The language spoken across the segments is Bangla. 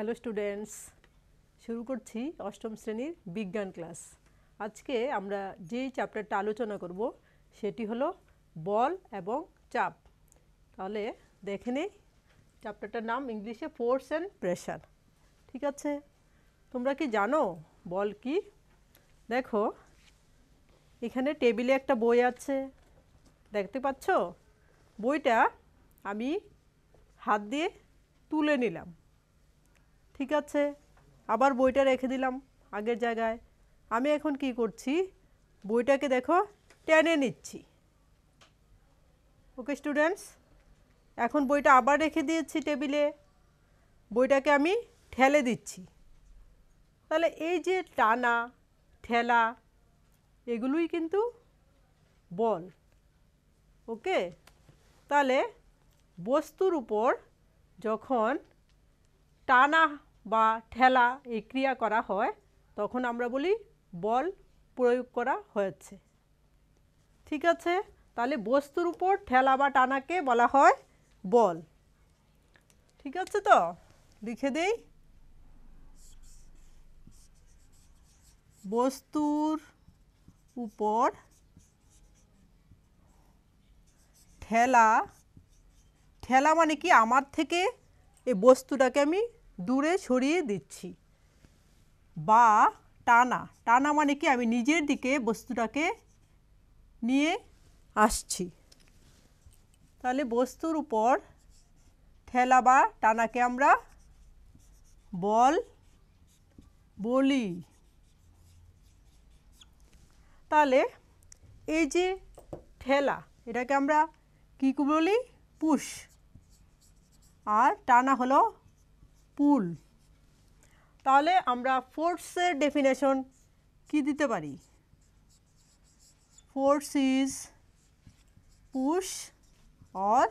হ্যালো স্টুডেন্টস শুরু করছি অষ্টম শ্রেণীর বিজ্ঞান ক্লাস আজকে আমরা যে চ্যাপ্টারটা আলোচনা করব সেটি হলো বল এবং চাপ তাহলে দেখে নেই চ্যাপ্টারটার নাম ইংলিশে ফোর্স অ্যান্ড প্রেশার ঠিক আছে তোমরা কি জানো বল কি দেখো এখানে টেবিলে একটা বই আছে দেখতে পাচ্ছ বইটা আমি হাত দিয়ে তুলে নিলাম ঠিক আছে আবার বইটা রেখে দিলাম আগের জায়গায় আমি এখন কি করছি বইটাকে দেখো টেনে নিচ্ছি ওকে স্টুডেন্টস এখন বইটা আবার রেখে দিয়েছি টেবিলে বইটাকে আমি ঠেলে দিচ্ছি তাহলে এই যে টানা ঠেলা এগুলোই কিন্তু বল ওকে তাহলে বস্তুর উপর যখন টানা বা ঠেলা এই ক্রিয়া করা হয় তখন আমরা বলি বল প্রয়োগ করা হয়েছে ঠিক আছে তাহলে বস্তুর উপর ঠেলা বা টানাকে বলা হয় বল ঠিক আছে তো লিখে দেই বস্তুর উপর ঠেলা ঠেলা মানে কি আমার থেকে এই বস্তুটাকে আমি দূরে সরিয়ে দিচ্ছি বা টানা টানা মানে কি আমি নিজের দিকে বস্তুটাকে নিয়ে আসছি তাহলে বস্তুর উপর ঠেলা বা টানাকে আমরা বল বলি তাহলে এই যে ঠেলা এটাকে আমরা কী বলি পুশ আর টানা হলো পুল তাহলে আমরা ফোর্সের ডেফিনেশন কি দিতে পারি force is push or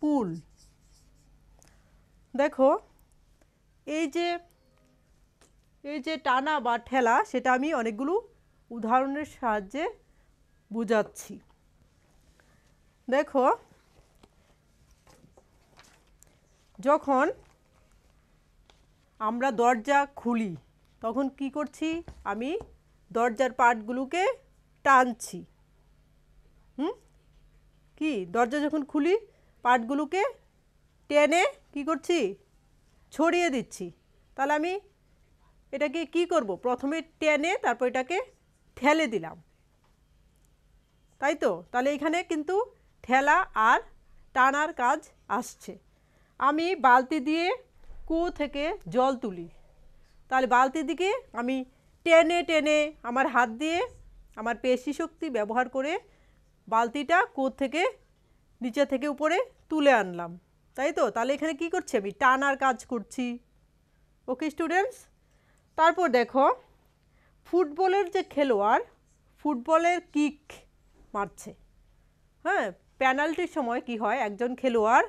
pull দেখো এই যে এই যে টানা বা ঠেলা সেটা আমি অনেকগুলো উদাহরণের সাহায্যে বুঝাচ্ছি দেখো যখন আমরা দরজা খুলি তখন কি করছি আমি দরজার পাটগুলোকে টানছি হুম কি দরজা যখন খুলি পাটগুলোকে টেনে কি করছি ছড়িয়ে দিচ্ছি তাহলে আমি এটাকে কি করব প্রথমে টেনে তারপর এটাকে ঠেলে দিলাম তাই তো তাহলে এখানে কিন্তু ঠেলা আর টানার কাজ আসছে আমি বালতি দিয়ে কুয়ো থেকে জল তুলি তাহলে বালতির দিকে আমি টেনে টেনে আমার হাত দিয়ে আমার পেশি শক্তি ব্যবহার করে বালতিটা কুয়ো থেকে নিচে থেকে উপরে তুলে আনলাম তাই তো তাহলে এখানে কি করছি আমি টানার কাজ করছি ওকে স্টুডেন্টস তারপর দেখো ফুটবলের যে খেলোয়াড় ফুটবলের কিক মারছে হ্যাঁ পেনাল্টির সময় কি হয় একজন খেলোয়াড়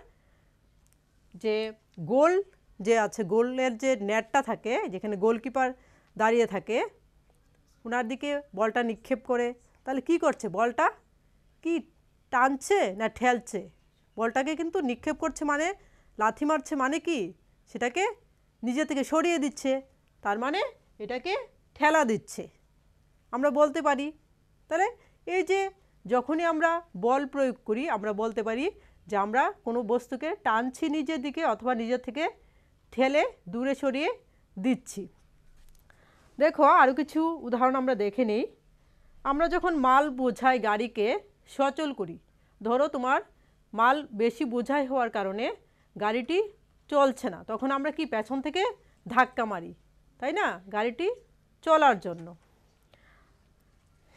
যে গোল যে আছে গোলের যে নেটটা থাকে যেখানে গোলকিপার দাঁড়িয়ে থাকে ওনার দিকে বলটা নিক্ষেপ করে তাহলে কি করছে বলটা কি টানছে না ঠেলছে বলটাকে কিন্তু নিক্ষেপ করছে মানে লাথি মারছে মানে কি সেটাকে নিজে থেকে সরিয়ে দিচ্ছে তার মানে এটাকে ঠেলা দিচ্ছে আমরা বলতে পারি তাহলে এই যে যখনই আমরা বল প্রয়োগ করি আমরা বলতে পারি যে আমরা কোনো বস্তুকে টানছি নিজের দিকে অথবা নিজের থেকে ঠেলে দূরে সরিয়ে দিচ্ছি দেখো আরও কিছু উদাহরণ আমরা দেখে নিই আমরা যখন মাল বোঝাই গাড়িকে সচল করি ধরো তোমার মাল বেশি বোঝাই হওয়ার কারণে গাড়িটি চলছে না তখন আমরা কি পেছন থেকে ধাক্কা মারি তাই না গাড়িটি চলার জন্য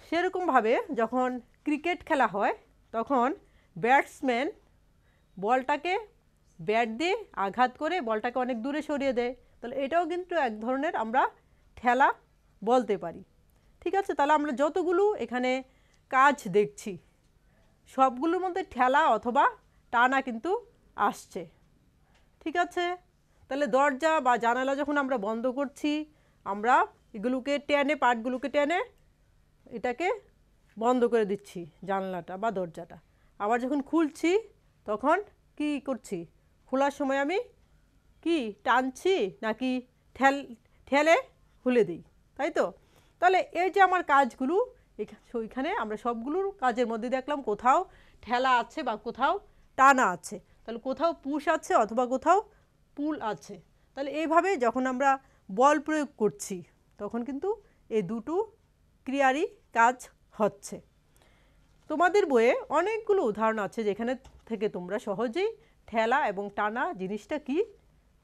সেরকমভাবে যখন ক্রিকেট খেলা হয় তখন ব্যাটসম্যান বলটাকে ব্যাট দিয়ে আঘাত করে বলটাকে অনেক দূরে সরিয়ে দেয় তাহলে এটাও কিন্তু এক ধরনের আমরা ঠেলা বলতে পারি ঠিক আছে তাহলে আমরা যতগুলো এখানে কাজ দেখছি সবগুলোর মধ্যে ঠেলা অথবা টানা কিন্তু আসছে ঠিক আছে তাহলে দরজা বা জানালা যখন আমরা বন্ধ করছি আমরা এগুলোকে টেনে পাটগুলোকে টেনে এটাকে বন্ধ করে দিচ্ছি জানলাটা বা দরজাটা আবার যখন খুলছি তখন কি করছি খোলার সময় আমি কি টানছি নাকি ঠেল ঠেলে খুলে দিই তাই তো তাহলে এই যে আমার কাজগুলো ওইখানে আমরা সবগুলোর কাজের মধ্যে দেখলাম কোথাও ঠেলা আছে বা কোথাও টানা আছে তাহলে কোথাও পুশ আছে অথবা কোথাও পুল আছে তাহলে এইভাবে যখন আমরা বল প্রয়োগ করছি তখন কিন্তু এই দুটো ক্রিয়ারই কাজ হচ্ছে তোমাদের বইয়ে অনেকগুলো উদাহরণ আছে যেখানে থেকে তোমরা সহজেই ঠেলা এবং টানা জিনিসটা কি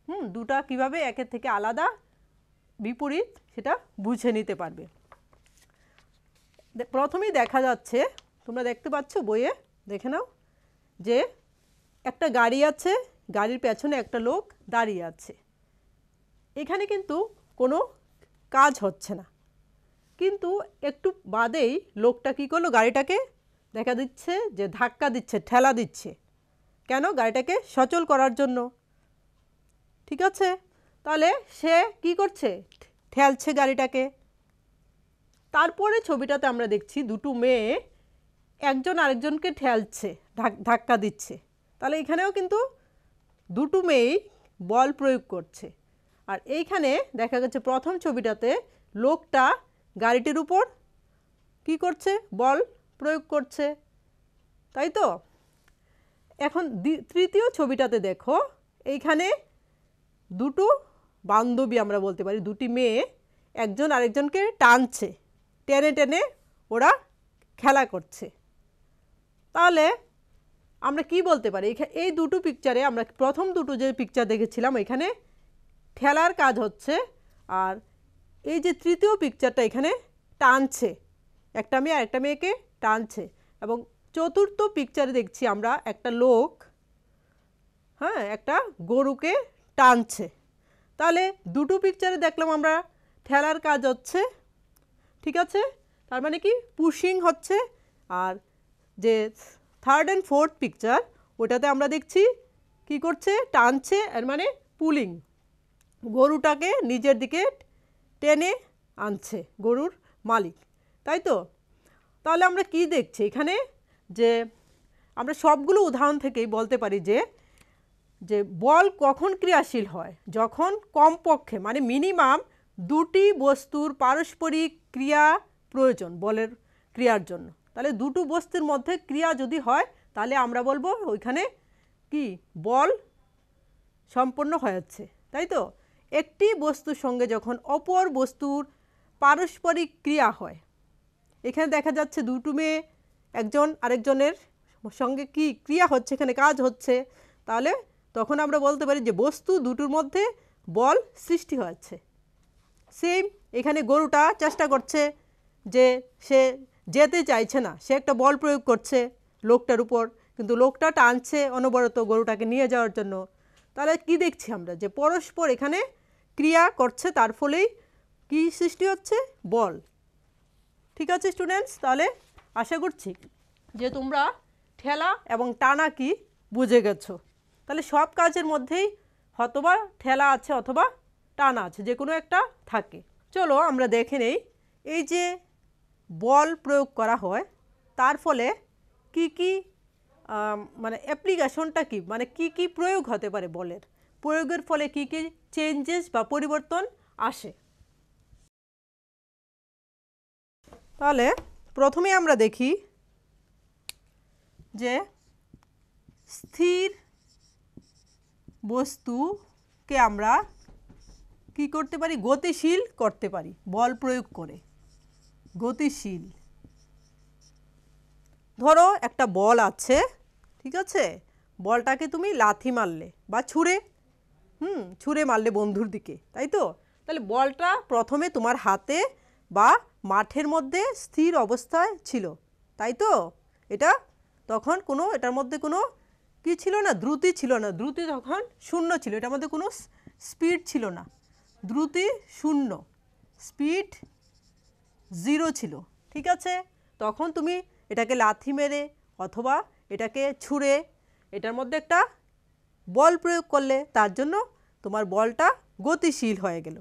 হুম দুটা কিভাবে একের থেকে আলাদা বিপরীত সেটা বুঝে নিতে পারবে প্রথমেই দেখা যাচ্ছে তোমরা দেখতে পাচ্ছ বইয়ে দেখে নাও যে একটা গাড়ি আছে গাড়ির পেছনে একটা লোক দাঁড়িয়ে আছে এখানে কিন্তু কোনো কাজ হচ্ছে না কিন্তু একটু বাদেই লোকটা কী করলো গাড়িটাকে দেখা দিচ্ছে যে ধাক্কা দিচ্ছে ঠেলা দিচ্ছে কেন গাড়িটাকে সচল করার জন্য ঠিক আছে তাহলে সে কি করছে ঠেলছে গাড়িটাকে তারপরে ছবিটাতে আমরা দেখছি দুটো মেয়ে একজন আরেকজনকে ঠেলছে ধাক্কা দিচ্ছে তাহলে এখানেও কিন্তু দুটো মেয়েই বল প্রয়োগ করছে আর এইখানে দেখা গেছে প্রথম ছবিটাতে লোকটা গাড়িটির উপর কি করছে বল প্রয়োগ করছে তাই তো এখন তৃতীয় ছবিটাতে দেখো এইখানে দুটো বান্ধবী আমরা বলতে পারি দুটি মেয়ে একজন আরেকজনকে টানছে টেনে টেনে ওরা খেলা করছে তাহলে আমরা কি বলতে পারি এই দুটো পিকচারে আমরা প্রথম দুটো যে পিকচার দেখেছিলাম এখানে ঠেলার কাজ হচ্ছে আর এই যে তৃতীয় পিকচারটা এখানে টানছে একটা মেয়ে আরেকটা মেয়েকে টানছে এবং চতুর্থ পিকচারে দেখছি আমরা একটা লোক হ্যাঁ একটা গরুকে টানছে তাহলে দুটো পিকচারে দেখলাম আমরা ঠেলার কাজ হচ্ছে ঠিক আছে তার মানে কি পুশিং হচ্ছে আর যে থার্ড অ্যান্ড ফোর্থ পিকচার ওটাতে আমরা দেখছি কি করছে টানছে এর মানে পুলিং গরুটাকে নিজের দিকে টেনে আনছে গরুর মালিক তাই তো তাহলে আমরা কি দেখছি এখানে যে আমরা সবগুলো উদাহরণ থেকেই বলতে পারি যে যে বল কখন ক্রিয়াশীল হয় যখন কমপক্ষে মানে মিনিমাম দুটি বস্তুর পারস্পরিক ক্রিয়া প্রয়োজন বলের ক্রিয়ার জন্য তাহলে দুটো বস্তুর মধ্যে ক্রিয়া যদি হয় তাহলে আমরা বলবো ওইখানে কি বল সম্পন্ন হয়েছে তাই তো একটি বস্তুর সঙ্গে যখন অপর বস্তুর পারস্পরিক ক্রিয়া হয় এখানে দেখা যাচ্ছে দুটো মেয়ে একজন আরেকজনের সঙ্গে কি ক্রিয়া হচ্ছে এখানে কাজ হচ্ছে তাহলে তখন আমরা বলতে পারি যে বস্তু দুটোর মধ্যে বল সৃষ্টি হয়েছে সেম এখানে গরুটা চেষ্টা করছে যে সে যেতে চাইছে না সে একটা বল প্রয়োগ করছে লোকটার উপর কিন্তু লোকটা টানছে অনবরত গরুটাকে নিয়ে যাওয়ার জন্য তাহলে কি দেখছি আমরা যে পরস্পর এখানে ক্রিয়া করছে তার ফলেই কি সৃষ্টি হচ্ছে বল ঠিক আছে স্টুডেন্টস তাহলে আশা করছি যে তোমরা ঠেলা এবং টানা কি বুঝে গেছো তাহলে সব কাজের মধ্যেই হতবা ঠেলা আছে অথবা টানা আছে যে কোনো একটা থাকে চলো আমরা দেখে নেই এই যে বল প্রয়োগ করা হয় তার ফলে কি কি মানে অ্যাপ্লিকেশনটা কি মানে কি কি প্রয়োগ হতে পারে বলের প্রয়োগের ফলে কি কি চেঞ্জেস বা পরিবর্তন আসে তাহলে প্রথমে আমরা দেখি যে স্থির বস্তুকে আমরা কি করতে পারি গতিশীল করতে পারি বল প্রয়োগ করে গতিশীল ধরো একটা বল আছে ঠিক আছে বলটাকে তুমি লাথি মারলে বা ছুঁড়ে হুম ছুঁড়ে মারলে বন্ধুর দিকে তাই তো তাহলে বলটা প্রথমে তোমার হাতে বা মাঠের মধ্যে স্থির অবস্থায় ছিল তাই তো এটা তখন কোনো এটার মধ্যে কোনো কি ছিল না দ্রুতি ছিল না দ্রুতি তখন শূন্য ছিল এটার মধ্যে কোনো স্পিড ছিল না দ্রুতি শূন্য স্পিড জিরো ছিল ঠিক আছে তখন তুমি এটাকে লাথি মেরে অথবা এটাকে ছুঁড়ে এটার মধ্যে একটা বল প্রয়োগ করলে তার জন্য তোমার বলটা গতিশীল হয়ে গেল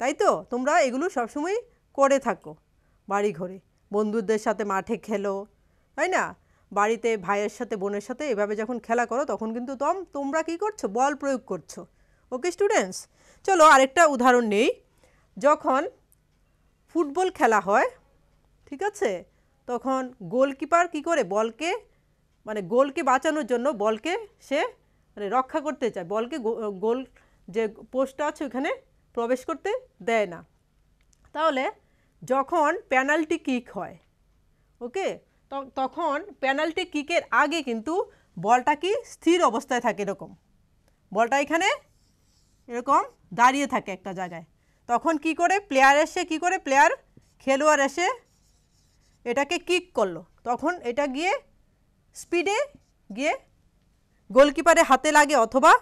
তাই তো তোমরা এগুলো সবসময় করে থাকো বাড়ি ঘরে বন্ধুদের সাথে মাঠে খেলো তাই না বাড়িতে ভাইয়ের সাথে বোনের সাথে এভাবে যখন খেলা করো তখন কিন্তু তম তোমরা কি করছো বল প্রয়োগ করছো ওকে স্টুডেন্টস চলো আরেকটা উদাহরণ নেই যখন ফুটবল খেলা হয় ঠিক আছে তখন গোলকিপার কি করে বলকে মানে গোলকে বাঁচানোর জন্য বলকে সে মানে রক্ষা করতে চায় বলকে গোল যে পোস্টটা আছে ওখানে প্রবেশ করতে দেয় না তাহলে যখন পেনাল্টি কিক হয় ওকে তখন পেনাল্টি কিকের আগে কিন্তু বলটা কি স্থির অবস্থায় থাকে এরকম বলটা এখানে এরকম দাঁড়িয়ে থাকে একটা জায়গায় তখন কি করে প্লেয়ার এসে কি করে প্লেয়ার খেলোয়াড় এসে এটাকে কিক করলো তখন এটা গিয়ে স্পিডে গিয়ে গোলকিপারে হাতে লাগে অথবা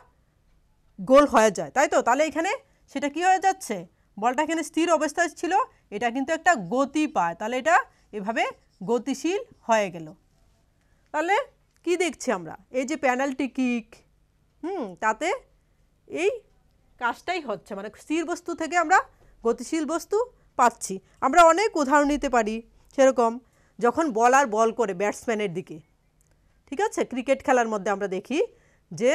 গোল হয়ে যায় তাই তো তাহলে এখানে সেটা কি হয়ে যাচ্ছে বলটা এখানে স্থির অবস্থায় ছিল এটা কিন্তু একটা গতি পায় তাহলে এটা এভাবে গতিশীল হয়ে গেল তাহলে কি দেখছি আমরা এই যে প্যানেলটি কিক হুম তাতে এই কাজটাই হচ্ছে মানে স্থির বস্তু থেকে আমরা গতিশীল বস্তু পাচ্ছি আমরা অনেক উদাহরণ নিতে পারি সেরকম যখন বল আর বল করে ব্যাটসম্যানের দিকে ঠিক আছে ক্রিকেট খেলার মধ্যে আমরা দেখি যে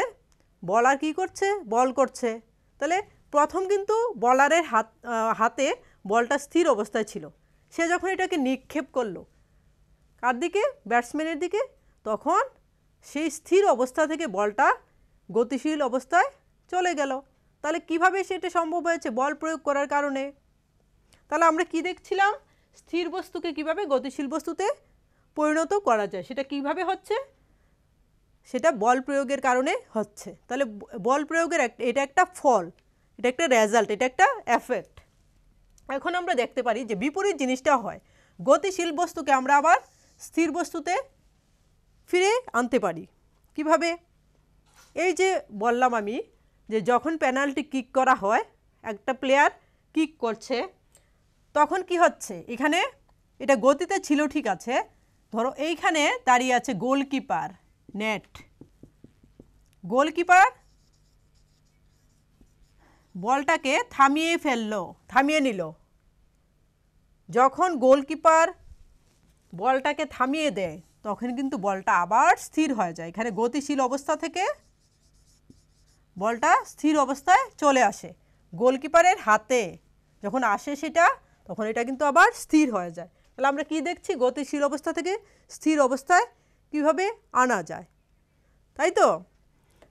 বল আর কী করছে বল করছে তাহলে প্রথম কিন্তু বলারের হাত হাতে বলটা স্থির অবস্থায় ছিল সে যখন এটাকে নিক্ষেপ করলো কার দিকে ব্যাটসম্যানের দিকে তখন সেই স্থির অবস্থা থেকে বলটা গতিশীল অবস্থায় চলে গেল তাহলে কিভাবে সেটা সম্ভব হয়েছে বল প্রয়োগ করার কারণে তাহলে আমরা কি দেখছিলাম স্থির বস্তুকে কিভাবে গতিশীল বস্তুতে পরিণত করা যায় সেটা কিভাবে হচ্ছে সেটা বল প্রয়োগের কারণে হচ্ছে তাহলে বল প্রয়োগের এটা একটা ফল এটা একটা রেজাল্ট এটা একটা এফেক্ট এখন আমরা দেখতে পারি যে বিপরীত জিনিসটা হয় গতিশীল বস্তুকে আমরা আবার স্থির বস্তুতে ফিরে আনতে পারি কিভাবে এই যে বললাম আমি যে যখন পেনাল্টি কিক করা হয় একটা প্লেয়ার কিক করছে তখন কি হচ্ছে এখানে এটা গতিতে ছিল ঠিক আছে ধরো এইখানে দাঁড়িয়ে আছে গোলকিপার নেট গোলকিপার বলটাকে থামিয়ে ফেলল থামিয়ে নিল যখন গোলকিপার বলটাকে থামিয়ে দেয় তখন কিন্তু বলটা আবার স্থির হয়ে যায় এখানে গতিশীল অবস্থা থেকে বলটা স্থির অবস্থায় চলে আসে গোলকিপারের হাতে যখন আসে সেটা তখন এটা কিন্তু আবার স্থির হয়ে যায় তাহলে আমরা কি দেখছি গতিশীল অবস্থা থেকে স্থির অবস্থায় কিভাবে আনা যায় তাই তো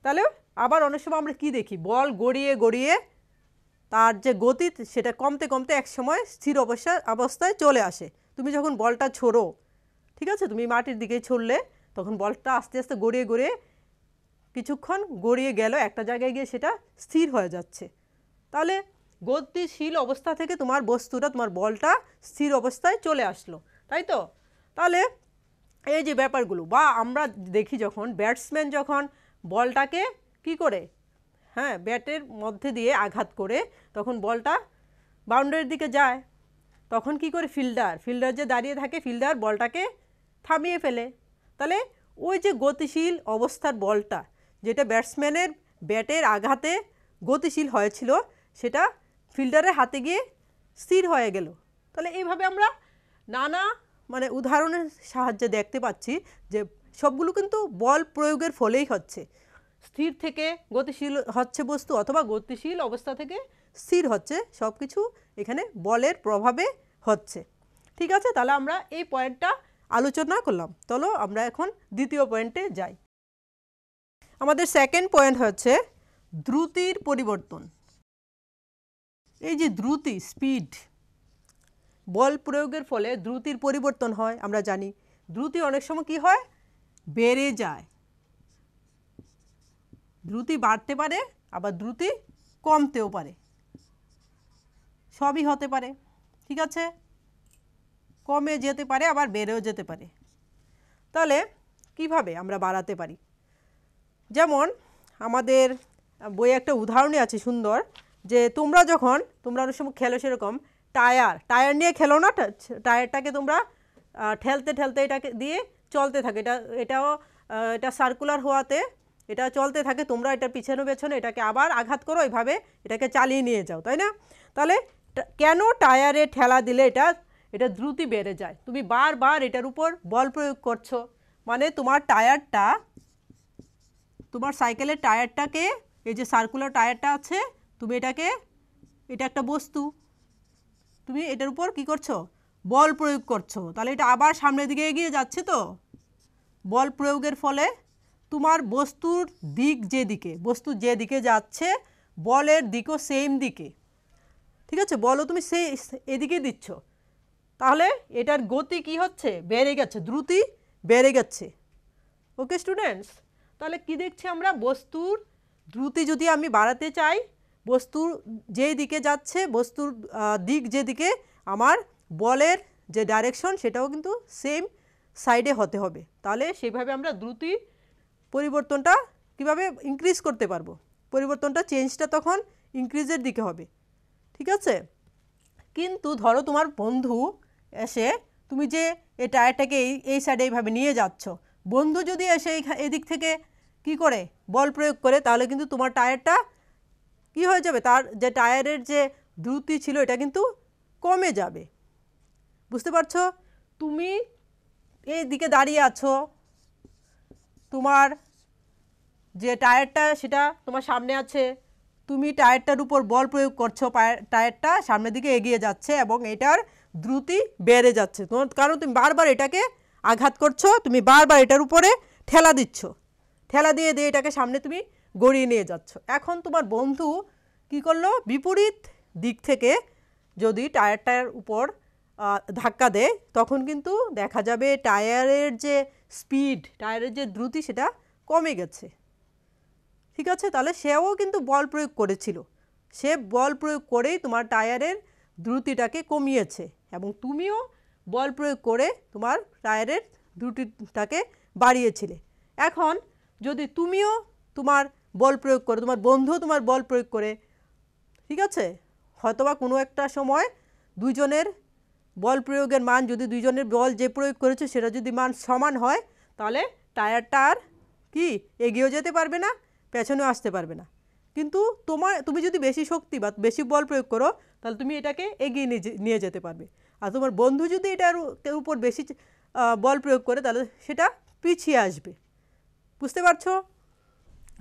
তাহলে আবার অনেক সময় আমরা কি দেখি বল গড়িয়ে গড়িয়ে তার যে গতি সেটা কমতে কমতে এক সময় স্থির অবস্থা অবস্থায় চলে আসে তুমি যখন বলটা ছোড়ো ঠিক আছে তুমি মাটির দিকে ছড়লে তখন বলটা আস্তে আস্তে গড়িয়ে গড়িয়ে কিছুক্ষণ গড়িয়ে গেল একটা জায়গায় গিয়ে সেটা স্থির হয়ে যাচ্ছে তাহলে গতিশীল অবস্থা থেকে তোমার বস্তুটা তোমার বলটা স্থির অবস্থায় চলে আসলো তাই তো তাহলে এই যে ব্যাপারগুলো বা আমরা দেখি যখন ব্যাটসম্যান যখন বলটাকে কি করে হ্যাঁ ব্যাটের মধ্যে দিয়ে আঘাত করে তখন বলটা বাউন্ডারির দিকে যায় তখন কি করে ফিল্ডার ফিল্ডার যে দাঁড়িয়ে থাকে ফিল্ডার বলটাকে থামিয়ে ফেলে তাহলে ওই যে গতিশীল অবস্থার বলটা যেটা ব্যাটসম্যানের ব্যাটের আঘাতে গতিশীল হয়েছিল সেটা ফিল্ডারের হাতে গিয়ে স্থির হয়ে গেল তাহলে এইভাবে আমরা নানা মানে উদাহরণের সাহায্যে দেখতে পাচ্ছি যে সবগুলো কিন্তু বল প্রয়োগের ফলেই হচ্ছে স্থির থেকে গতিশীল হচ্ছে বস্তু অথবা গতিশীল অবস্থা থেকে স্থির হচ্ছে সব কিছু এখানে বলের প্রভাবে হচ্ছে ঠিক আছে তাহলে আমরা এই পয়েন্টটা আলোচনা করলাম চলো আমরা এখন দ্বিতীয় পয়েন্টে যাই আমাদের সেকেন্ড পয়েন্ট হচ্ছে দ্রুতির পরিবর্তন এই যে দ্রুতি স্পিড বল প্রয়োগের ফলে দ্রুতির পরিবর্তন হয় আমরা জানি দ্রুতি অনেক সময় কি হয় বেড়ে যায় দ্রুতি বাড়তে পারে আবার দ্রুতি কমতেও পারে সবই হতে পারে ঠিক আছে কমে যেতে পারে আবার বেড়েও যেতে পারে তাহলে কিভাবে আমরা বাড়াতে পারি যেমন আমাদের বই একটা উদাহরণে আছে সুন্দর যে তোমরা যখন তোমরা অনেক সময় খেলো সেরকম টায়ার টায়ার নিয়ে খেলো না টায়ারটাকে তোমরা ঠেলতে ঠেলতে এটাকে দিয়ে চলতে থাকে এটা এটাও এটা সার্কুলার হওয়াতে এটা চলতে থাকে তোমরা এটা পিছনে পেছনে এটাকে আবার আঘাত করো এভাবে এটাকে চালিয়ে নিয়ে যাও তাই না তাহলে কেন টায়ারে ঠেলা দিলে এটা এটা দ্রুতি বেড়ে যায় তুমি বারবার এটার উপর বল প্রয়োগ করছো মানে তোমার টায়ারটা তোমার সাইকেলের টায়ারটাকে এই যে সার্কুলার টায়ারটা আছে তুমি এটাকে এটা একটা বস্তু তুমি এটার উপর কি করছো বল প্রয়োগ করছো তাহলে এটা আবার সামনের দিকে এগিয়ে যাচ্ছে তো বল প্রয়োগের ফলে তোমার বস্তুর দিক যেদিকে বস্তু যেদিকে যাচ্ছে বলের দিকও সেম দিকে ঠিক আছে বলো তুমি সেই এদিকে দিচ্ছ তাহলে এটার গতি কি হচ্ছে বেড়ে গেছে দ্রুতি বেড়ে গেছে ওকে স্টুডেন্টস তাহলে কি দেখছি আমরা বস্তুর দ্রুতি যদি আমি বাড়াতে চাই বস্তুর যেই দিকে যাচ্ছে বস্তুর দিক যেদিকে আমার বলের যে ডাইরেকশন সেটাও কিন্তু সেম সাইডে হতে হবে তাহলে সেভাবে আমরা দ্রুতি পরিবর্তনটা কিভাবে ইনক্রিজ করতে পারবো পরিবর্তনটা চেঞ্জটা তখন ইনক্রিজের দিকে হবে ঠিক আছে কিন্তু ধরো তোমার বন্ধু এসে তুমি যে এই টায়ারটাকে এই এই সাইডে এইভাবে নিয়ে যাচ্ছ বন্ধু যদি এসে এদিক থেকে কি করে বল প্রয়োগ করে তাহলে কিন্তু তোমার টায়ারটা কি হয়ে যাবে তার যে টায়ারের যে দ্রুতি ছিল এটা কিন্তু কমে যাবে বুঝতে পারছো তুমি এই দিকে দাঁড়িয়ে আছো তোমার যে টায়ারটা সেটা তোমার সামনে আছে তুমি টায়ারটার উপর বল প্রয়োগ করছো টায়ারটা সামনের দিকে এগিয়ে যাচ্ছে এবং এটার দ্রুতি বেড়ে যাচ্ছে তোমার কারণ তুমি বারবার এটাকে আঘাত করছো তুমি বারবার এটার উপরে ঠেলা দিচ্ছ ঠেলা দিয়ে দিয়ে এটাকে সামনে তুমি গড়িয়ে নিয়ে যাচ্ছ এখন তোমার বন্ধু কি করলো বিপরীত দিক থেকে যদি টায়ারটার উপর ধাক্কা দেয় তখন কিন্তু দেখা যাবে টায়ারের যে স্পিড টায়ারের যে দ্রুতি সেটা কমে গেছে ঠিক আছে তাহলে সেও কিন্তু বল প্রয়োগ করেছিল সে বল প্রয়োগ করেই তোমার টায়ারের দ্রুতিটাকে কমিয়েছে এবং তুমিও বল প্রয়োগ করে তোমার টায়ারের দ্রুতিটাকে বাড়িয়েছিলে এখন যদি তুমিও তোমার বল প্রয়োগ করে তোমার বন্ধু তোমার বল প্রয়োগ করে ঠিক আছে হয়তোবা কোনো একটা সময় দুজনের বল প্রয়োগের মান যদি দুইজনের বল যে প্রয়োগ করেছে সেটা যদি মান সমান হয় তাহলে টায়ারটা আর কি এগিয়েও যেতে পারবে না পেছনেও আসতে পারবে না কিন্তু তোমার তুমি যদি বেশি শক্তি বা বেশি বল প্রয়োগ করো তাহলে তুমি এটাকে এগিয়ে নিয়ে যেতে পারবে আর তোমার বন্ধু যদি এটার উপর বেশি বল প্রয়োগ করে তাহলে সেটা পিছিয়ে আসবে বুঝতে পারছো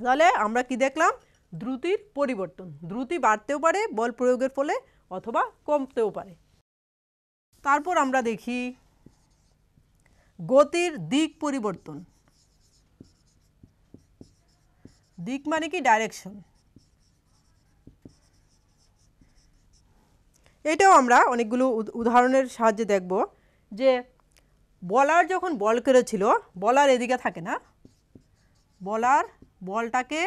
তাহলে আমরা কি দেখলাম দ্রুতির পরিবর্তন দ্রুতি বাড়তেও পারে বল প্রয়োগের ফলে অথবা কমতেও পারে তারপর আমরা দেখি গতির দিক পরিবর্তন দিক মানে কি ডাইরেকশন এটাও আমরা অনেকগুলো উদাহরণের সাহায্যে দেখব যে বলার যখন বল করেছিল বলার এদিকে থাকে না বলার বলটাকে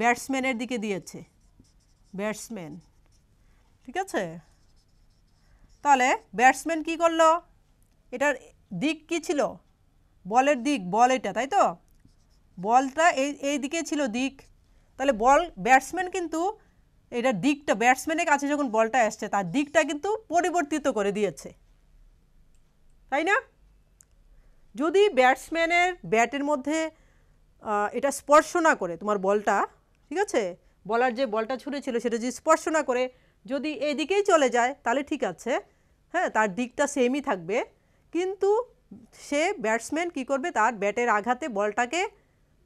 ব্যাটসম্যানের দিকে দিয়েছে ব্যাটসম্যান ঠিক আছে তাহলে ব্যাটসম্যান কি করল এটার দিক কি ছিল বলের দিক বল এটা তাই তো বলটা এই এই দিকে ছিল দিক তাহলে বল ব্যাটসম্যান কিন্তু এটার দিকটা ব্যাটসম্যানের কাছে যখন বলটা আসছে তার দিকটা কিন্তু পরিবর্তিত করে দিয়েছে তাই না যদি ব্যাটসম্যানের ব্যাটের মধ্যে এটা স্পর্শ না করে তোমার বলটা ঠিক আছে বলার যে বলটা ছুঁড়েছিল সেটা যদি স্পর্শ না করে যদি এদিকেই চলে যায় তাহলে ঠিক আছে হ্যাঁ তার দিকটা সেমই থাকবে কিন্তু সে ব্যাটসম্যান কি করবে তার ব্যাটের আঘাতে বলটাকে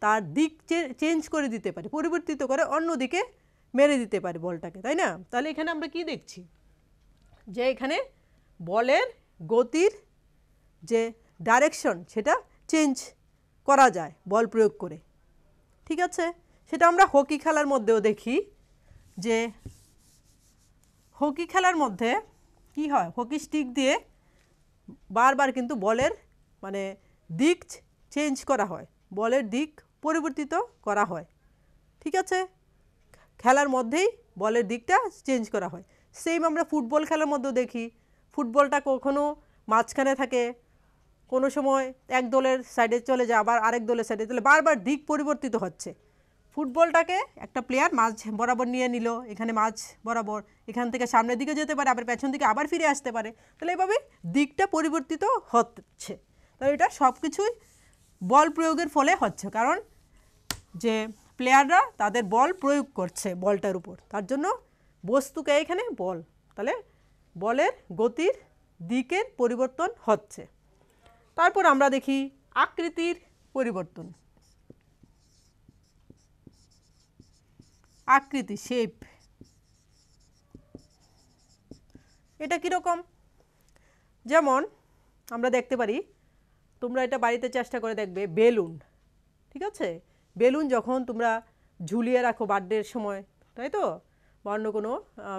তার দিক চেঞ্জ করে দিতে পারে পরিবর্তিত করে অন্য দিকে মেরে দিতে পারে বলটাকে তাই না তাহলে এখানে আমরা কি দেখছি যে এখানে বলের গতির যে ডাইরেকশন সেটা চেঞ্জ করা যায় বল প্রয়োগ করে ঠিক আছে সেটা আমরা হকি খেলার মধ্যেও দেখি যে হকি খেলার মধ্যে কি হয় হকি স্টিক দিয়ে বারবার কিন্তু বলের মানে দিক চেঞ্জ করা হয় বলের দিক পরিবর্তিত করা হয় ঠিক আছে খেলার মধ্যেই বলের দিকটা চেঞ্জ করা হয় সেম আমরা ফুটবল খেলার মধ্যেও দেখি ফুটবলটা কখনো মাঝখানে থাকে কোনো সময় এক দলের সাইডে চলে যায় আবার আরেক দলের সাইডে তাহলে বারবার দিক পরিবর্তিত হচ্ছে ফুটবলটাকে একটা প্লেয়ার মাঝ বরাবর নিয়ে নিল এখানে মাঝ বরাবর এখান থেকে সামনের দিকে যেতে পারে আবার পেছন দিকে আবার ফিরে আসতে পারে তাহলে এভাবে দিকটা পরিবর্তিত হচ্ছে তাহলে এটা সব কিছুই বল প্রয়োগের ফলে হচ্ছে কারণ যে প্লেয়াররা তাদের বল প্রয়োগ করছে বলটার উপর তার জন্য বস্তুকে এখানে বল তাহলে বলের গতির দিকের পরিবর্তন হচ্ছে তারপর আমরা দেখি আকৃতির পরিবর্তন আকৃতি শেপ এটা কীরকম যেমন আমরা দেখতে পারি তোমরা এটা বাড়িতে চেষ্টা করে দেখবে বেলুন ঠিক আছে বেলুন যখন তোমরা ঝুলিয়ে রাখো বার্থডের সময় তাই তো বা অন্য কোনো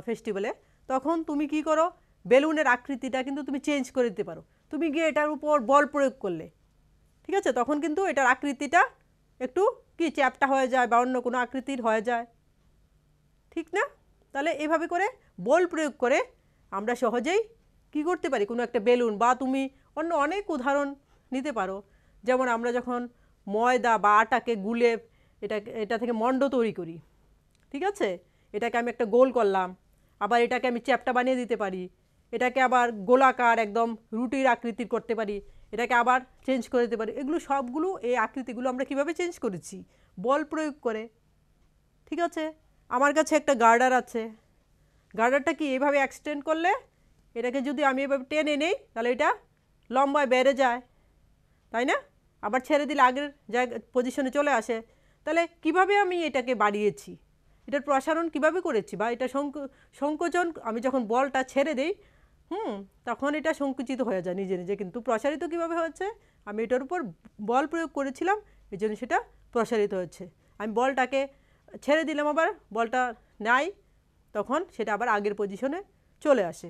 ফেস্টিভ্যালে তখন তুমি কি করো বেলুনের আকৃতিটা কিন্তু তুমি চেঞ্জ করে দিতে পারো তুমি গিয়ে এটার উপর বল প্রয়োগ করলে ঠিক আছে তখন কিন্তু এটার আকৃতিটা একটু কি চ্যাপটা হয়ে যায় বা অন্য কোনো আকৃতির হয়ে যায় ঠিক না তাহলে এভাবে করে বল প্রয়োগ করে আমরা সহজেই কি করতে পারি কোনো একটা বেলুন বা তুমি অন্য অনেক উদাহরণ নিতে পারো যেমন আমরা যখন ময়দা বা আটাকে গুলে এটা এটা থেকে মণ্ড তৈরি করি ঠিক আছে এটাকে আমি একটা গোল করলাম আবার এটাকে আমি চ্যাপটা বানিয়ে দিতে পারি এটাকে আবার গোলাকার একদম রুটির আকৃতির করতে পারি এটাকে আবার চেঞ্জ করে দিতে পারি এগুলো সবগুলো এই আকৃতিগুলো আমরা কিভাবে চেঞ্জ করেছি বল প্রয়োগ করে ঠিক আছে আমার কাছে একটা গার্ডার আছে গার্ডারটা কি এইভাবে এক্সটেন্ড করলে এটাকে যদি আমি এভাবে টেনে নেই তাহলে এটা লম্বায় বেড়ে যায় তাই না আবার ছেড়ে দিলে আগের জায়গা পজিশনে চলে আসে তাহলে কিভাবে আমি এটাকে বাড়িয়েছি এটার প্রসারণ কিভাবে করেছি বা এটা সংকোচন আমি যখন বলটা ছেড়ে দিই হুম তখন এটা সংকুচিত হয়ে যায় নিজে নিজে কিন্তু প্রসারিত কিভাবে হচ্ছে আমি এটার উপর বল প্রয়োগ করেছিলাম এই জন্য সেটা প্রসারিত হচ্ছে আমি বলটাকে ছেড়ে দিলাম আবার বলটা নাই তখন সেটা আবার আগের পজিশনে চলে আসে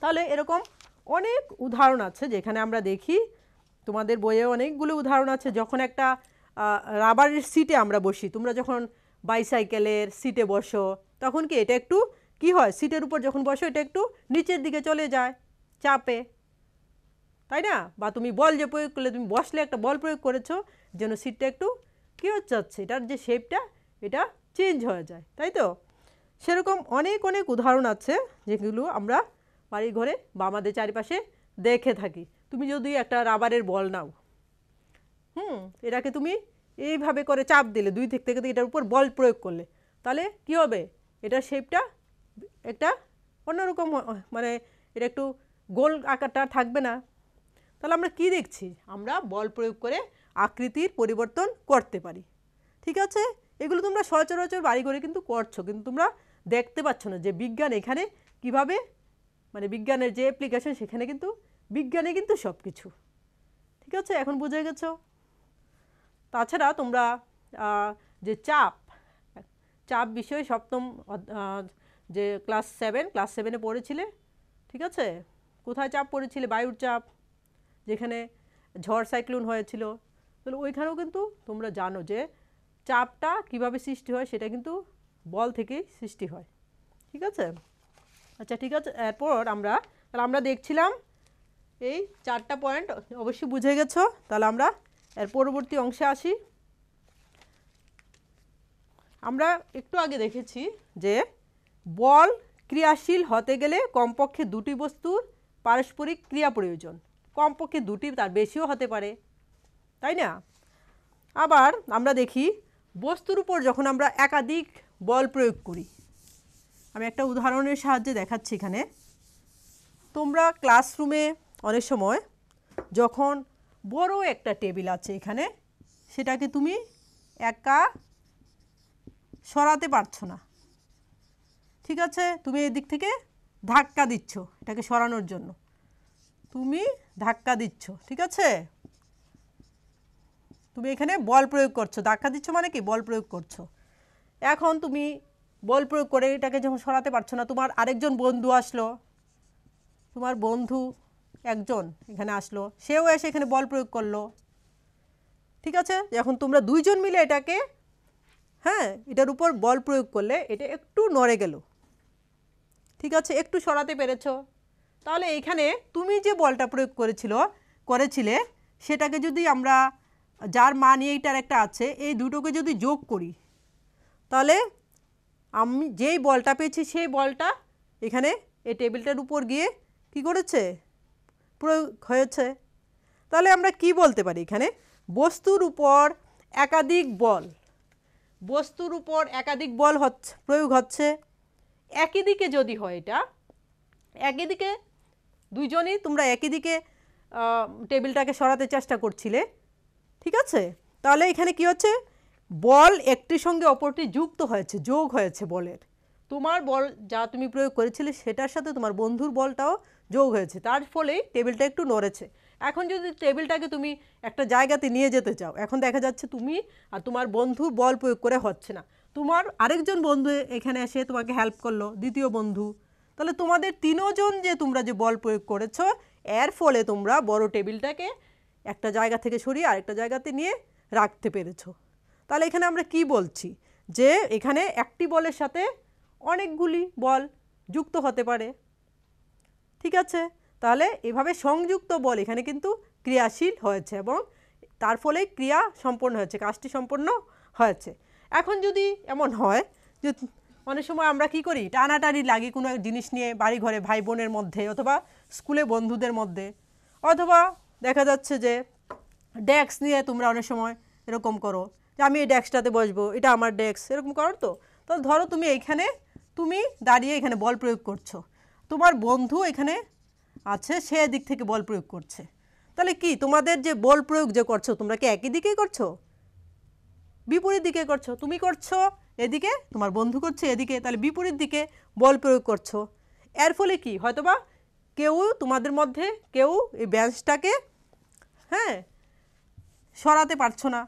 তাহলে এরকম অনেক উদাহরণ আছে যেখানে আমরা দেখি তোমাদের বইয়ে অনেকগুলো উদাহরণ আছে যখন একটা রাবারের সিটে আমরা বসি তোমরা যখন বাইসাইকেলের সিটে বসো তখন কি এটা একটু কি হয় সিটের উপর যখন বসো এটা একটু নিচের দিকে চলে যায় চাপে তাই না বা তুমি বল যে প্রয়োগ করলে তুমি বসলে একটা বল প্রয়োগ করেছো যেন সিটটা একটু কী হচ্ছে এটার যে শেপটা এটা চেঞ্জ হয়ে যায় তাই তো সেরকম অনেক অনেক উদাহরণ আছে যেগুলো আমরা বাড়ি ঘরে বা আমাদের চারিপাশে দেখে থাকি তুমি যদি একটা রাবারের বল নাও হুম এটাকে তুমি এইভাবে করে চাপ দিলে দুই দিক থেকে এটার উপর বল প্রয়োগ করলে তাহলে কি হবে এটার শেপটা একটা অন্যরকম মানে এটা একটু গোল আকারটা থাকবে না তাহলে আমরা কি দেখছি আমরা বল প্রয়োগ করে আকৃতির পরিবর্তন করতে পারি ঠিক আছে এগুলো তোমরা সচরাচর বাড়িঘরে কিন্তু করছো কিন্তু তোমরা দেখতে পাচ্ছ না যে বিজ্ঞান এখানে কিভাবে মানে বিজ্ঞানের যে অ্যাপ্লিকেশন সেখানে কিন্তু বিজ্ঞানে কিন্তু সব কিছু ঠিক আছে এখন বুঝে গেছো তাছাড়া তোমরা যে চাপ চাপ বিষয়ে সপ্তম যে ক্লাস সেভেন ক্লাস সেভেনে পড়েছিলে ঠিক আছে কোথায় চাপ পড়েছিলে বায়ুর চাপ যেখানে ঝড় সাইক্লোন হয়েছিল তাহলে ওইখানেও কিন্তু তোমরা জানো যে চাপটা কিভাবে সৃষ্টি হয় সেটা কিন্তু বল থেকেই সৃষ্টি হয় ঠিক আছে আচ্ছা ঠিক আছে এরপর আমরা তাহলে আমরা দেখছিলাম এই চারটা পয়েন্ট অবশ্যই বুঝে গেছো তাহলে আমরা এর পরবর্তী অংশে আসি আমরা একটু আগে দেখেছি যে বল ক্রিয়াশীল হতে গেলে কমপক্ষে দুটি বস্তুর পারস্পরিক ক্রিয়া প্রয়োজন কমপক্ষে দুটি তার বেশিও হতে পারে তাই না আবার আমরা দেখি বস্তুর উপর যখন আমরা একাধিক বল প্রয়োগ করি আমি একটা উদাহরণের সাহায্যে দেখাচ্ছি এখানে তোমরা ক্লাসরুমে অনেক সময় যখন বড় একটা টেবিল আছে এখানে সেটাকে তুমি একা সরাতে পারছো না ঠিক আছে তুমি এদিক থেকে ধাক্কা দিচ্ছ এটাকে সরানোর জন্য তুমি ধাক্কা দিচ্ছ ঠিক আছে তুমি এখানে বল প্রয়োগ করছো ধাক্কা দিচ্ছ মানে কি বল প্রয়োগ করছো এখন তুমি বল প্রয়োগ করে এটাকে যখন সরাতে পারছো না তোমার আরেকজন বন্ধু আসলো তোমার বন্ধু একজন এখানে আসলো সেও এসে এখানে বল প্রয়োগ করলো ঠিক আছে এখন তোমরা দুইজন মিলে এটাকে হ্যাঁ এটার উপর বল প্রয়োগ করলে এটা একটু নড়ে গেল ঠিক আছে একটু সরাতে পেরেছ তাহলে এখানে তুমি যে বলটা প্রয়োগ করেছিল করেছিলে সেটাকে যদি আমরা যার মান এইটার একটা আছে এই দুটোকে যদি যোগ করি তাহলে আমি যেই বলটা পেয়েছি সেই বলটা এখানে এই টেবিলটার উপর গিয়ে কি করেছে প্রয়োগ হয়েছে তাহলে আমরা কি বলতে পারি এখানে বস্তুর উপর একাধিক বল বস্তুর উপর একাধিক বল হচ্ছে প্রয়োগ হচ্ছে একই দিকে যদি হয় এটা একই দিকে দুইজনই তোমরা একই দিকে টেবিলটাকে সরাতে চেষ্টা করছিলে ঠিক আছে তাহলে এখানে কি হচ্ছে বল একটির সঙ্গে অপরটি যুক্ত হয়েছে যোগ হয়েছে বলের তোমার বল যা তুমি প্রয়োগ করেছিলে সেটার সাথে তোমার বন্ধুর বলটাও যোগ হয়েছে তার ফলেই টেবিলটা একটু নড়েছে এখন যদি টেবিলটাকে তুমি একটা জায়গাতে নিয়ে যেতে চাও এখন দেখা যাচ্ছে তুমি আর তোমার বন্ধুর বল প্রয়োগ করে হচ্ছে না তোমার আরেকজন বন্ধু এখানে এসে তোমাকে হেল্প করলো দ্বিতীয় বন্ধু তাহলে তোমাদের তিনজন যে তোমরা যে বল প্রয়োগ করেছ এর ফলে তোমরা বড় টেবিলটাকে একটা জায়গা থেকে সরিয়ে আরেকটা জায়গাতে নিয়ে রাখতে পেরেছ তাহলে এখানে আমরা কি বলছি যে এখানে একটি বলের সাথে অনেকগুলি বল যুক্ত হতে পারে ঠিক আছে তাহলে এভাবে সংযুক্ত বল এখানে কিন্তু ক্রিয়াশীল হয়েছে এবং তার ফলে ক্রিয়া সম্পন্ন হয়েছে কাজটি সম্পন্ন হয়েছে এখন যদি এমন হয় যে অনেক সময় আমরা কি করি টানাটানি লাগি কোনো জিনিস নিয়ে বাড়ি ঘরে ভাই বোনের মধ্যে অথবা স্কুলে বন্ধুদের মধ্যে অথবা দেখা যাচ্ছে যে ডেস্ক নিয়ে তোমরা অনেক সময় এরকম করো যে আমি এই ডেস্কটাতে বসবো এটা আমার ডেস্ক এরকম করো তো তো ধরো তুমি এইখানে তুমি দাঁড়িয়ে এখানে বল প্রয়োগ করছো তোমার বন্ধু এখানে আছে সে দিক থেকে বল প্রয়োগ করছে তাহলে কি তোমাদের যে বল প্রয়োগ যে করছো তোমরা কি একই দিকেই করছো বিপরীত দিকে করছো তুমি করছো এদিকে তোমার বন্ধু করছে এদিকে তাহলে বিপরীত দিকে বল প্রয়োগ করছো এর ফলে কি হয়তোবা কেউ তোমাদের মধ্যে কেউ এই ব্যাঞ্চটাকে হ্যাঁ সরাতে পারছো না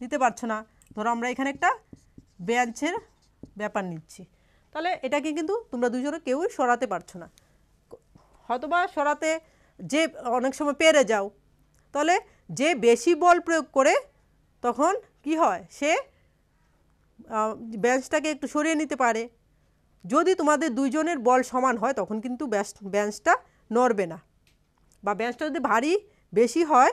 দিতে পারছো না ধরো আমরা এখানে একটা বেঞ্চের ব্যাপার নিচ্ছি তাহলে এটাকে কিন্তু তোমরা দুজনে কেউই সরাতে পারছো না হয়তোবা সরাতে যে অনেক সময় পেরে যাও তাহলে যে বেশি বল প্রয়োগ করে তখন কি হয় সে ব্যাঞ্চটাকে একটু সরিয়ে নিতে পারে যদি তোমাদের দুইজনের বল সমান হয় তখন কিন্তু ব্যাঞ্চটা নড়বে না বা ব্যাঞ্চটা যদি ভারী বেশি হয়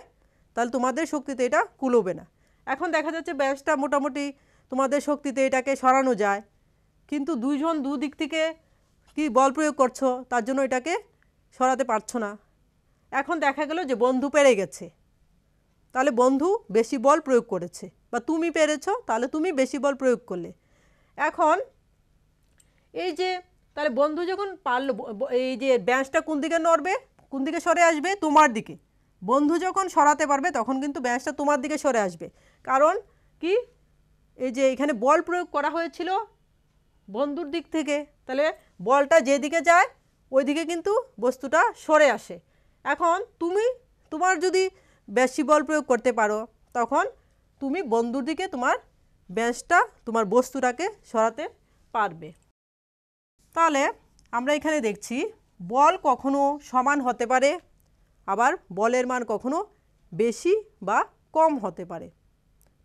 তাহলে তোমাদের শক্তিতে এটা কুলোবে না এখন দেখা যাচ্ছে ব্যাসটা মোটামুটি তোমাদের শক্তিতে এটাকে সরানো যায় কিন্তু দুইজন দুদিক থেকে কি বল প্রয়োগ করছো তার জন্য এটাকে সরাতে পারছো না এখন দেখা গেল যে বন্ধু পেরে গেছে তাহলে বন্ধু বেশি বল প্রয়োগ করেছে বা তুমি পেরেছ তাহলে তুমি বেশি বল প্রয়োগ করলে এখন এই যে তাহলে বন্ধু যখন পারল এই যে ব্যাসটা কোন দিকে নড়বে কোন দিকে সরে আসবে তোমার দিকে বন্ধু যখন সরাতে পারবে তখন কিন্তু ব্যাঞ্চটা তোমার দিকে সরে আসবে কারণ কি এই যে এখানে বল প্রয়োগ করা হয়েছিল বন্ধুর দিক থেকে তাহলে বলটা যেদিকে যায় ওই দিকে কিন্তু বস্তুটা সরে আসে এখন তুমি তোমার যদি বেশি বল প্রয়োগ করতে পারো তখন তুমি বন্ধুর দিকে তোমার ব্যাচটা তোমার বস্তুটাকে সরাতে পারবে তাহলে আমরা এখানে দেখছি বল কখনো সমান হতে পারে আবার বলের মান কখনো বেশি বা কম হতে পারে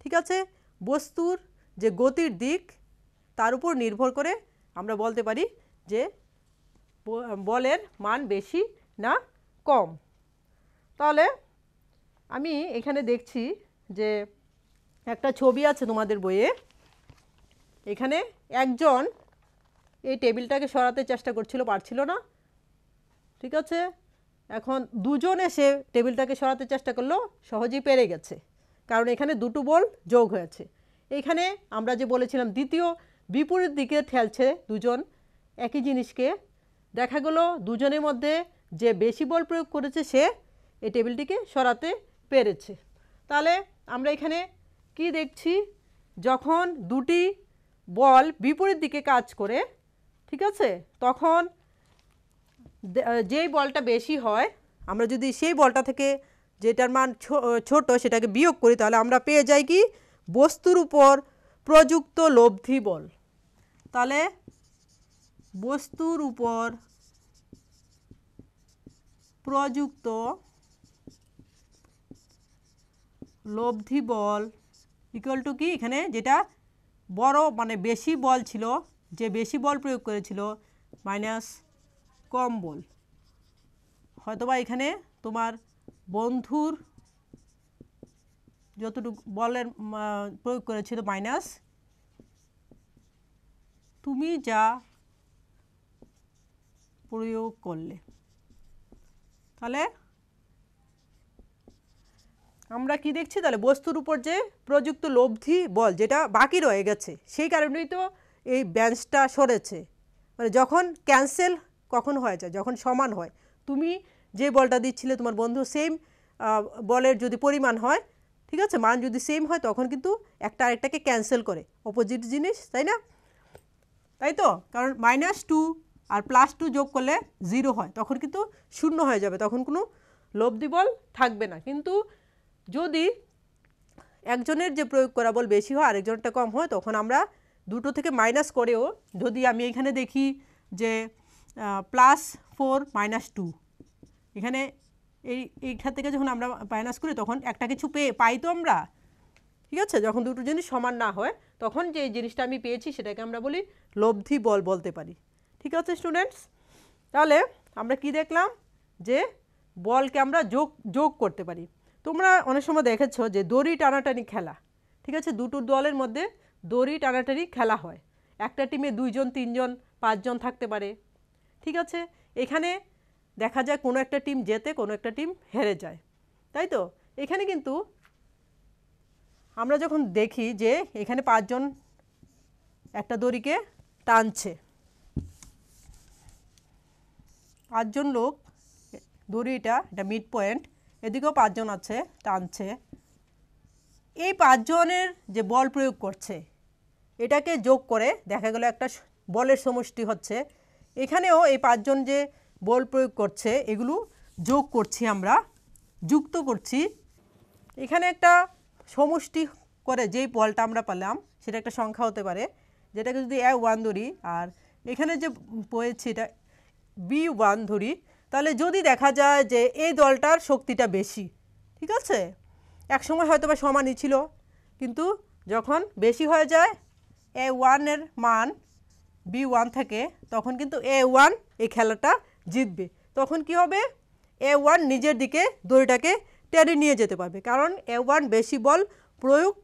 ঠিক আছে বস্তুর যে গতির দিক তার উপর নির্ভর করে আমরা বলতে পারি যে বলের মান বেশি না কম তাহলে আমি এখানে দেখছি যে একটা ছবি আছে তোমাদের বইয়ে এখানে একজন এই টেবিলটাকে সরাতে চেষ্টা করছিল পারছিল না ঠিক আছে এখন দুজন এসে টেবিলটাকে সরাতে চেষ্টা করলো সহজেই পেরে গেছে কারণ এখানে দুটো বল যোগ হয়েছে এখানে আমরা যে বলেছিলাম দ্বিতীয় বিপরীত দিকে ঠেলছে দুজন একই জিনিসকে দেখা গেলো দুজনের মধ্যে যে বেশি বল প্রয়োগ করেছে সে এই টেবিলটিকে সরাতে পেরেছে তাহলে আমরা এখানে কি দেখছি যখন দুটি বল বিপরীত দিকে কাজ করে ঠিক আছে তখন যেই বলটা বেশি হয় আমরা যদি সেই বলটা থেকে যেটার মান ছোট সেটাকে বিয়োগ করি তাহলে আমরা পেয়ে যাই কি বস্তুর উপর প্রযুক্ত লব্ধি বল তাহলে বস্তুর উপর প্রযুক্ত লব্ধি বল ইকুয়াল টু কি এখানে যেটা বড় মানে বেশি বল ছিল যে বেশি বল প্রয়োগ করেছিল মাইনাস কম্বল হয়তোবা এখানে তোমার বন্ধুর যতটুকু বলের প্রয়োগ করেছিল মাইনাস তুমি যা প্রয়োগ করলে তাহলে আমরা কি দেখছি তাহলে বস্তুর উপর যে প্রযুক্ত লব্ধি বল যেটা বাকি রয়ে গেছে সেই কারণেই তো এই ব্যাঞ্চটা সরেছে মানে যখন ক্যান্সেল কখন হয় যায় যখন সমান হয় তুমি যে বলটা দিচ্ছিলে তোমার বন্ধু সেম বলের যদি পরিমাণ হয় ঠিক আছে মান যদি সেম হয় তখন কিন্তু একটা আরেকটাকে ক্যান্সেল করে অপোজিট জিনিস তাই না তাই তো কারণ মাইনাস টু আর প্লাস টু যোগ করলে জিরো হয় তখন কিন্তু শূন্য হয়ে যাবে তখন কোনো লব্ধি বল থাকবে না কিন্তু যদি একজনের যে প্রয়োগ করা বল বেশি হয় আরেকজনটা কম হয় তখন আমরা দুটো থেকে মাইনাস করেও যদি আমি এখানে দেখি যে প্লাস ফোর মাইনাস টু এখানে এই এইখান থেকে যখন আমরা মাইনাস করি তখন একটা কিছু পেয়ে পাই তো আমরা ঠিক আছে যখন দুটো জিনিস সমান না হয় তখন যে জিনিসটা আমি পেয়েছি সেটাকে আমরা বলি লব্ধি বল বলতে পারি ঠিক আছে স্টুডেন্টস তাহলে আমরা কি দেখলাম যে বলকে আমরা যোগ যোগ করতে পারি তোমরা অনেক সময় দেখেছো যে দড়ি টানাটানি খেলা ঠিক আছে দুটো দলের মধ্যে দড়ি টানাটানি খেলা হয় একটা টিমে দুইজন তিনজন পাঁচজন থাকতে পারে ঠিক আছে এখানে দেখা যায় কোনো একটা টিম জেতে কোনো একটা টিম হেরে যায় তাই তো এখানে কিন্তু আমরা যখন দেখি যে এখানে পাঁচজন একটা দড়িকে টানছে পাঁচজন লোক দড়িটা এটা মিড পয়েন্ট এদিকেও পাঁচজন আছে টানছে এই পাঁচজনের যে বল প্রয়োগ করছে এটাকে যোগ করে দেখা গেল একটা বলের সমষ্টি হচ্ছে এখানেও এই পাঁচজন যে বল প্রয়োগ করছে এগুলো যোগ করছি আমরা যুক্ত করছি এখানে একটা সমষ্টি করে যেই বলটা আমরা পেলাম সেটা একটা সংখ্যা হতে পারে যেটাকে যদি এ ওয়ান ধরি আর এখানে যে পড়েছি এটা বি ওয়ান ধরি তাহলে যদি দেখা যায় যে এই দলটার শক্তিটা বেশি ঠিক আছে এক সময় হয়তো বা সমানই ছিল কিন্তু যখন বেশি হয়ে যায় এ ওয়ানের মান বি ওয়ান থাকে তখন কিন্তু এ ওয়ান এই খেলাটা জিতবে তখন কি হবে এ ওয়ান নিজের দিকে দড়িটাকে টেনে নিয়ে যেতে পারবে কারণ এ ওয়ান বেশি বল প্রয়োগ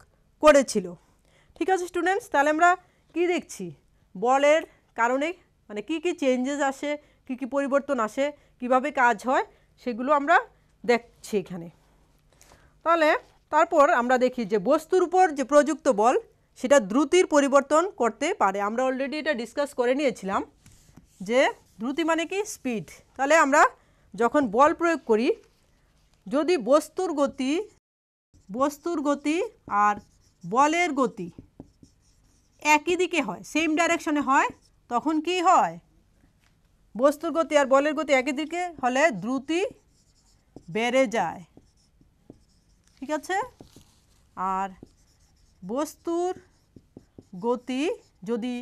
করেছিল ঠিক আছে স্টুডেন্টস তাহলে আমরা কী দেখছি বলের কারণে মানে কি কি চেঞ্জেস আসে কি কি পরিবর্তন আসে কিভাবে কাজ হয় সেগুলো আমরা দেখছি এখানে তাহলে তারপর আমরা দেখি যে বস্তুর উপর যে প্রযুক্ত বল সেটা দ্রুতির পরিবর্তন করতে পারে আমরা অলরেডি এটা ডিসকাস করে নিয়েছিলাম যে দ্রুতি মানে কি স্পিড তাহলে আমরা যখন বল প্রয়োগ করি যদি বস্তুর গতি বস্তুর গতি আর বলের গতি একই দিকে হয় সেম ডাইরেকশনে হয় তখন কি হয় বস্তুর গতি আর বলের গতি একই দিকে হলে দ্রুতি বেড়ে যায় ঠিক আছে আর বস্তুর গতি যদি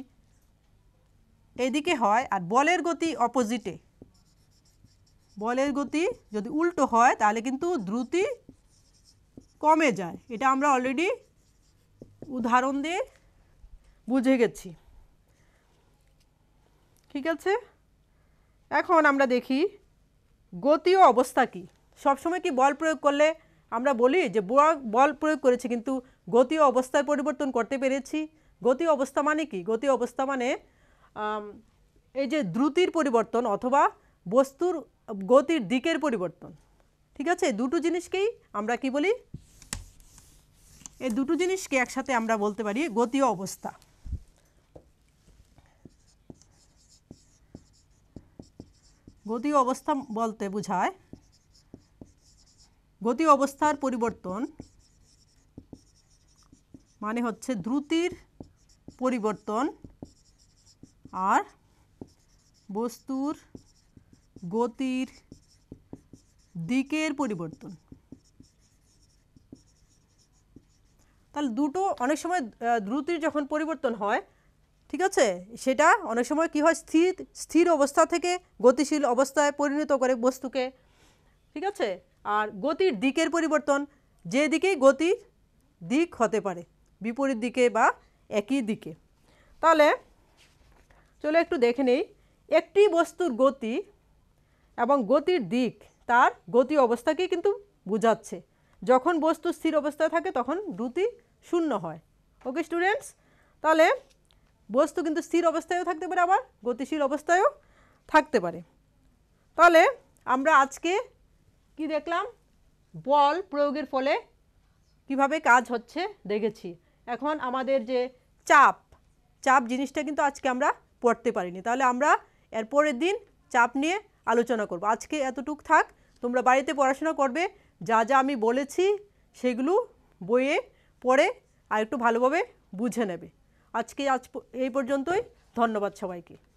এদিকে হয় আর বলের গতি অপোজিটে বলের গতি যদি উল্টো হয় তাহলে কিন্তু দ্রুতি কমে যায় এটা আমরা অলরেডি উদাহরণ দিয়ে বুঝে গেছি ঠিক আছে এখন আমরা দেখি গতি ও অবস্থা কি সবসময় কি বল প্রয়োগ করলে আমরা বলি যে বল প্রয়োগ করেছি কিন্তু গতি অবস্থায় পরিবর্তন করতে পেরেছি গতি অবস্থা মানে কি গতি অবস্থা মানে এই যে দ্রুতির পরিবর্তন অথবা বস্তুর গতির দিকের পরিবর্তন ঠিক আছে দুটো জিনিসকেই আমরা কি বলি এই দুটো জিনিসকে একসাথে আমরা বলতে পারি গতি অবস্থা গতি অবস্থা বলতে বোঝায় গতি অবস্থার পরিবর্তন মানে হচ্ছে দ্রুতির পরিবর্তন আর বস্তুর গতির দিকের পরিবর্তন তাহলে দুটো অনেক সময় দ্রুতির যখন পরিবর্তন হয় ঠিক আছে সেটা অনেক সময় কি হয় স্থির স্থির অবস্থা থেকে গতিশীল অবস্থায় পরিণত করে বস্তুকে ঠিক আছে আর গতির দিকের পরিবর্তন যে দিকেই গতির দিক হতে পারে বিপরীত দিকে বা একই দিকে তাহলে চলে একটু দেখে নেই একটি বস্তুর গতি এবং গতির দিক তার গতি অবস্থাকে কিন্তু বোঝাচ্ছে যখন বস্তু স্থির অবস্থায় থাকে তখন দ্রুতি শূন্য হয় ওকে স্টুডেন্টস তাহলে বস্তু কিন্তু স্থির অবস্থায়ও থাকতে পারে আবার গতিশীল অবস্থায়ও থাকতে পারে তাহলে আমরা আজকে কি দেখলাম বল প্রয়োগের ফলে কিভাবে কাজ হচ্ছে দেখেছি এখন আমাদের যে চাপ চাপ জিনিসটা কিন্তু আজকে আমরা পড়তে পারিনি তাহলে আমরা এর পরের দিন চাপ নিয়ে আলোচনা করব আজকে এতটুক থাক তোমরা বাড়িতে পড়াশোনা করবে যা যা আমি বলেছি সেগুলো বইয়ে পড়ে আর একটু ভালোভাবে বুঝে নেবে আজকে আজ এই পর্যন্তই ধন্যবাদ সবাইকে